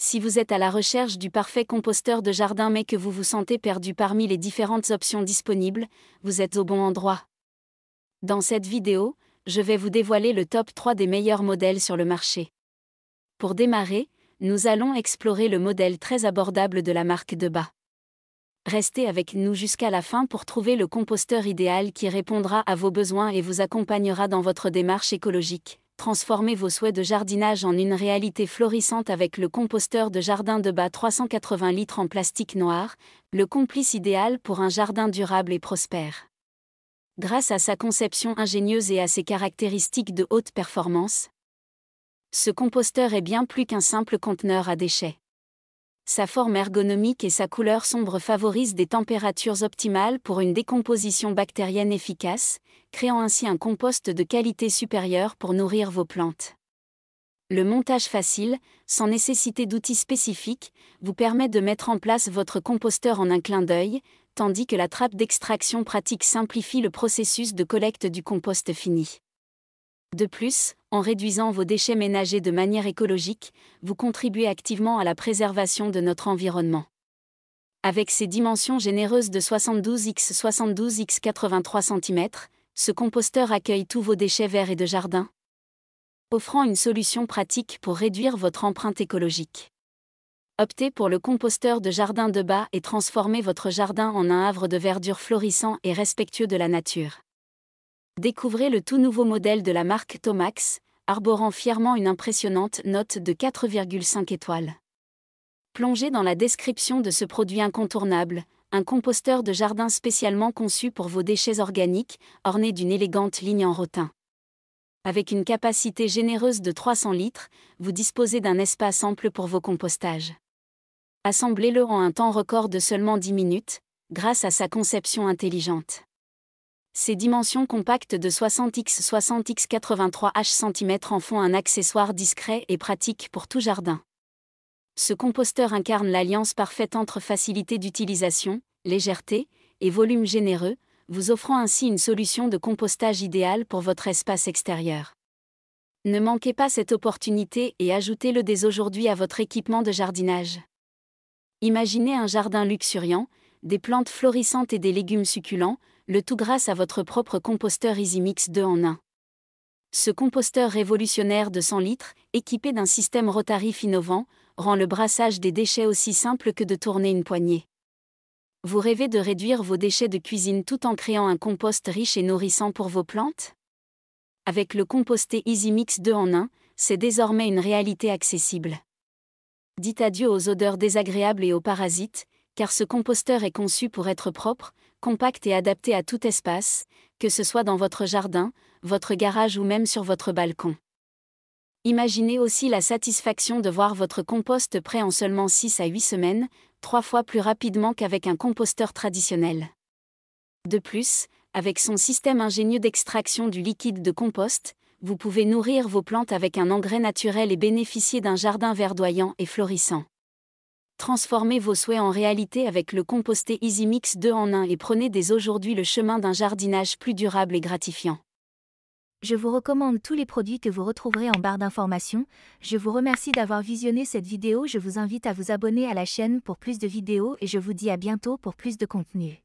Si vous êtes à la recherche du parfait composteur de jardin mais que vous vous sentez perdu parmi les différentes options disponibles, vous êtes au bon endroit. Dans cette vidéo, je vais vous dévoiler le top 3 des meilleurs modèles sur le marché. Pour démarrer, nous allons explorer le modèle très abordable de la marque Deba. Restez avec nous jusqu'à la fin pour trouver le composteur idéal qui répondra à vos besoins et vous accompagnera dans votre démarche écologique transformez vos souhaits de jardinage en une réalité florissante avec le composteur de jardin de bas 380 litres en plastique noir, le complice idéal pour un jardin durable et prospère. Grâce à sa conception ingénieuse et à ses caractéristiques de haute performance, ce composteur est bien plus qu'un simple conteneur à déchets sa forme ergonomique et sa couleur sombre favorisent des températures optimales pour une décomposition bactérienne efficace, créant ainsi un compost de qualité supérieure pour nourrir vos plantes. Le montage facile, sans nécessité d'outils spécifiques, vous permet de mettre en place votre composteur en un clin d'œil, tandis que la trappe d'extraction pratique simplifie le processus de collecte du compost fini. De plus, en réduisant vos déchets ménagers de manière écologique, vous contribuez activement à la préservation de notre environnement. Avec ses dimensions généreuses de 72 x 72 x 83 cm, ce composteur accueille tous vos déchets verts et de jardin, offrant une solution pratique pour réduire votre empreinte écologique. Optez pour le composteur de jardin de bas et transformez votre jardin en un havre de verdure florissant et respectueux de la nature. Découvrez le tout nouveau modèle de la marque Tomax, arborant fièrement une impressionnante note de 4,5 étoiles. Plongez dans la description de ce produit incontournable, un composteur de jardin spécialement conçu pour vos déchets organiques, orné d'une élégante ligne en rotin. Avec une capacité généreuse de 300 litres, vous disposez d'un espace ample pour vos compostages. Assemblez-le en un temps record de seulement 10 minutes, grâce à sa conception intelligente. Ses dimensions compactes de 60x 60x83h cm en font un accessoire discret et pratique pour tout jardin. Ce composteur incarne l'alliance parfaite entre facilité d'utilisation, légèreté et volume généreux, vous offrant ainsi une solution de compostage idéale pour votre espace extérieur. Ne manquez pas cette opportunité et ajoutez-le dès aujourd'hui à votre équipement de jardinage. Imaginez un jardin luxuriant, des plantes florissantes et des légumes succulents, le tout grâce à votre propre composteur EasyMix 2 en 1. Ce composteur révolutionnaire de 100 litres, équipé d'un système rotarif innovant, rend le brassage des déchets aussi simple que de tourner une poignée. Vous rêvez de réduire vos déchets de cuisine tout en créant un compost riche et nourrissant pour vos plantes Avec le composté EasyMix 2 en 1, c'est désormais une réalité accessible. Dites adieu aux odeurs désagréables et aux parasites, car ce composteur est conçu pour être propre, compact et adapté à tout espace, que ce soit dans votre jardin, votre garage ou même sur votre balcon. Imaginez aussi la satisfaction de voir votre compost prêt en seulement 6 à 8 semaines, trois fois plus rapidement qu'avec un composteur traditionnel. De plus, avec son système ingénieux d'extraction du liquide de compost, vous pouvez nourrir vos plantes avec un engrais naturel et bénéficier d'un jardin verdoyant et florissant transformez vos souhaits en réalité avec le composté EasyMix 2 en 1 et prenez dès aujourd'hui le chemin d'un jardinage plus durable et gratifiant. Je vous recommande tous les produits que vous retrouverez en barre d'information. Je vous remercie d'avoir visionné cette vidéo. Je vous invite à vous abonner à la chaîne pour plus de vidéos et je vous dis à bientôt pour plus de contenu.